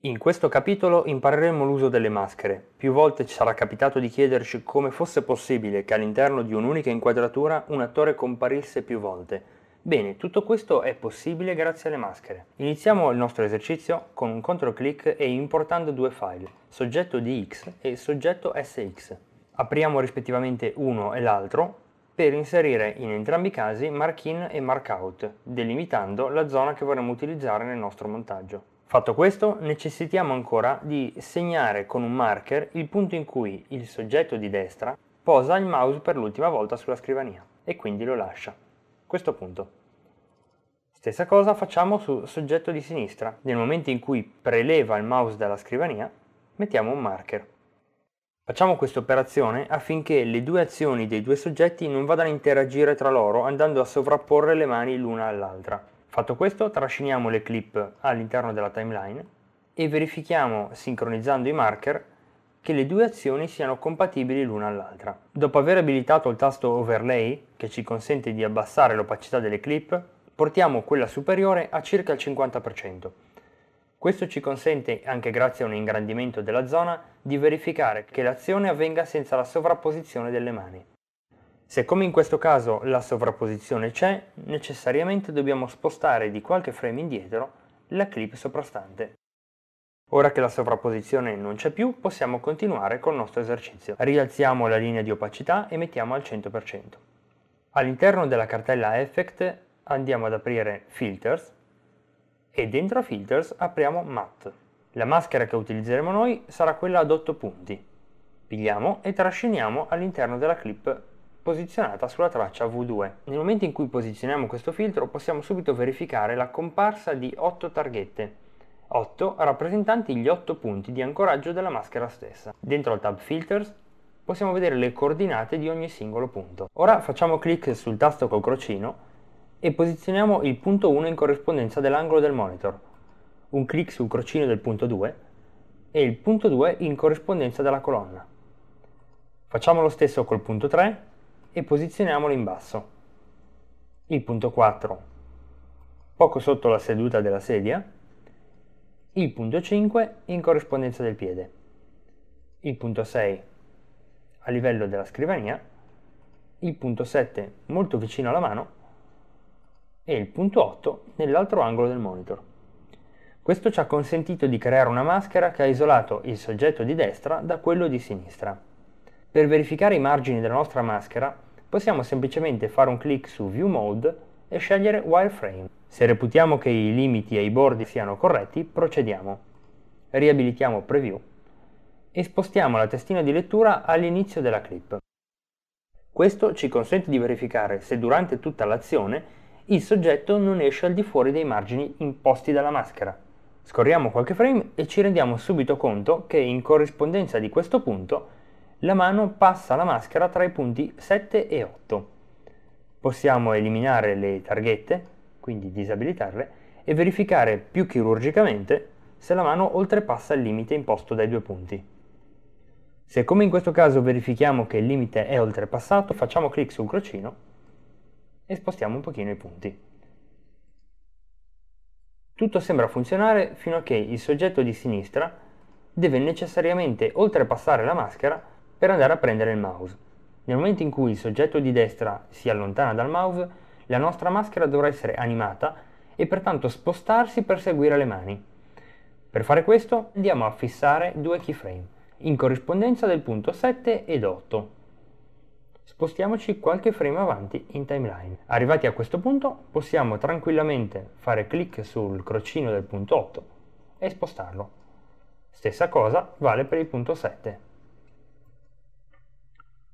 In questo capitolo impareremo l'uso delle maschere. Più volte ci sarà capitato di chiederci come fosse possibile che all'interno di un'unica inquadratura un attore comparisse più volte. Bene, tutto questo è possibile grazie alle maschere. Iniziamo il nostro esercizio con un CTRL-click e importando due file, soggetto DX e soggetto SX. Apriamo rispettivamente uno e l'altro per inserire in entrambi i casi mark in e mark out, delimitando la zona che vorremmo utilizzare nel nostro montaggio. Fatto questo, necessitiamo ancora di segnare con un marker il punto in cui il soggetto di destra posa il mouse per l'ultima volta sulla scrivania e quindi lo lascia. Questo punto. Stessa cosa facciamo sul soggetto di sinistra. Nel momento in cui preleva il mouse dalla scrivania, mettiamo un marker. Facciamo questa operazione affinché le due azioni dei due soggetti non vadano a interagire tra loro andando a sovrapporre le mani l'una all'altra. Fatto questo trasciniamo le clip all'interno della timeline e verifichiamo sincronizzando i marker che le due azioni siano compatibili l'una all'altra. Dopo aver abilitato il tasto overlay che ci consente di abbassare l'opacità delle clip portiamo quella superiore a circa il 50%. Questo ci consente, anche grazie a un ingrandimento della zona, di verificare che l'azione avvenga senza la sovrapposizione delle mani. Se come in questo caso la sovrapposizione c'è, necessariamente dobbiamo spostare di qualche frame indietro la clip soprastante. Ora che la sovrapposizione non c'è più, possiamo continuare col nostro esercizio. Rialziamo la linea di opacità e mettiamo al 100%. All'interno della cartella Effect andiamo ad aprire Filters e dentro Filters apriamo Matte. La maschera che utilizzeremo noi sarà quella ad 8 punti. Pigliamo e trasciniamo all'interno della clip posizionata sulla traccia V2. Nel momento in cui posizioniamo questo filtro possiamo subito verificare la comparsa di 8 targhette, 8 rappresentanti gli 8 punti di ancoraggio della maschera stessa. Dentro al tab Filters possiamo vedere le coordinate di ogni singolo punto. Ora facciamo clic sul tasto col crocino e posizioniamo il punto 1 in corrispondenza dell'angolo del monitor, un clic sul crocino del punto 2 e il punto 2 in corrispondenza della colonna. Facciamo lo stesso col punto 3 e posizioniamolo in basso. Il punto 4 poco sotto la seduta della sedia, il punto 5 in corrispondenza del piede, il punto 6 a livello della scrivania, il punto 7 molto vicino alla mano e il punto 8 nell'altro angolo del monitor. Questo ci ha consentito di creare una maschera che ha isolato il soggetto di destra da quello di sinistra. Per verificare i margini della nostra maschera possiamo semplicemente fare un clic su View Mode e scegliere Wireframe. Se reputiamo che i limiti e i bordi siano corretti, procediamo. Riabilitiamo Preview e spostiamo la testina di lettura all'inizio della clip. Questo ci consente di verificare se durante tutta l'azione il soggetto non esce al di fuori dei margini imposti dalla maschera. Scorriamo qualche frame e ci rendiamo subito conto che in corrispondenza di questo punto la mano passa la maschera tra i punti 7 e 8. Possiamo eliminare le targhette, quindi disabilitarle, e verificare più chirurgicamente se la mano oltrepassa il limite imposto dai due punti. Se come in questo caso verifichiamo che il limite è oltrepassato, facciamo clic sul crocino e spostiamo un pochino i punti. Tutto sembra funzionare fino a che il soggetto di sinistra deve necessariamente oltrepassare la maschera per andare a prendere il mouse. Nel momento in cui il soggetto di destra si allontana dal mouse, la nostra maschera dovrà essere animata e pertanto spostarsi per seguire le mani. Per fare questo andiamo a fissare due keyframe in corrispondenza del punto 7 ed 8. Spostiamoci qualche frame avanti in timeline. Arrivati a questo punto possiamo tranquillamente fare clic sul crocino del punto 8 e spostarlo. Stessa cosa vale per il punto 7.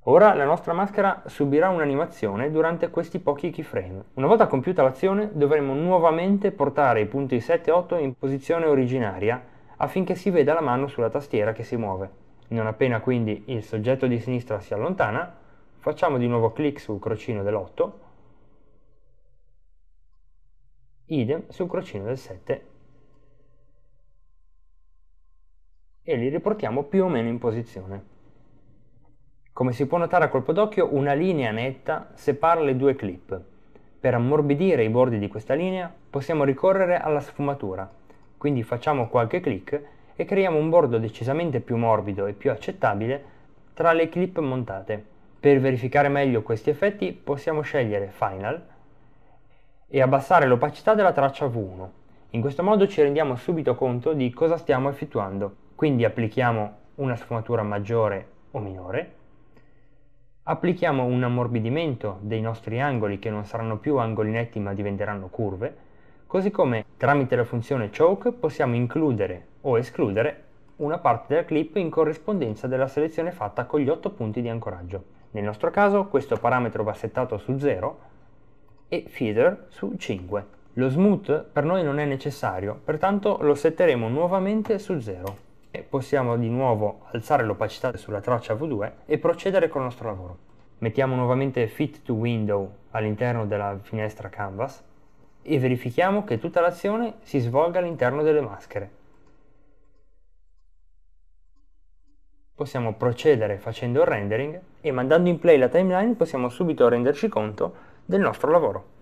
Ora la nostra maschera subirà un'animazione durante questi pochi keyframe. Una volta compiuta l'azione dovremo nuovamente portare i punti 7 e 8 in posizione originaria affinché si veda la mano sulla tastiera che si muove. Non appena quindi il soggetto di sinistra si allontana, facciamo di nuovo clic sul crocino dell'8, idem sul crocino del 7 e li riportiamo più o meno in posizione. Come si può notare a colpo d'occhio, una linea netta separa le due clip. Per ammorbidire i bordi di questa linea possiamo ricorrere alla sfumatura, quindi facciamo qualche clic e creiamo un bordo decisamente più morbido e più accettabile tra le clip montate. Per verificare meglio questi effetti possiamo scegliere Final e abbassare l'opacità della traccia V1. In questo modo ci rendiamo subito conto di cosa stiamo effettuando, quindi applichiamo una sfumatura maggiore o minore applichiamo un ammorbidimento dei nostri angoli che non saranno più angolinetti ma diventeranno curve, così come tramite la funzione choke possiamo includere o escludere una parte della clip in corrispondenza della selezione fatta con gli 8 punti di ancoraggio. Nel nostro caso questo parametro va settato su 0 e feeder su 5. Lo smooth per noi non è necessario, pertanto lo setteremo nuovamente su 0 possiamo di nuovo alzare l'opacità sulla traccia V2 e procedere con il nostro lavoro. Mettiamo nuovamente Fit to Window all'interno della finestra Canvas e verifichiamo che tutta l'azione si svolga all'interno delle maschere. Possiamo procedere facendo il rendering e mandando in play la timeline possiamo subito renderci conto del nostro lavoro.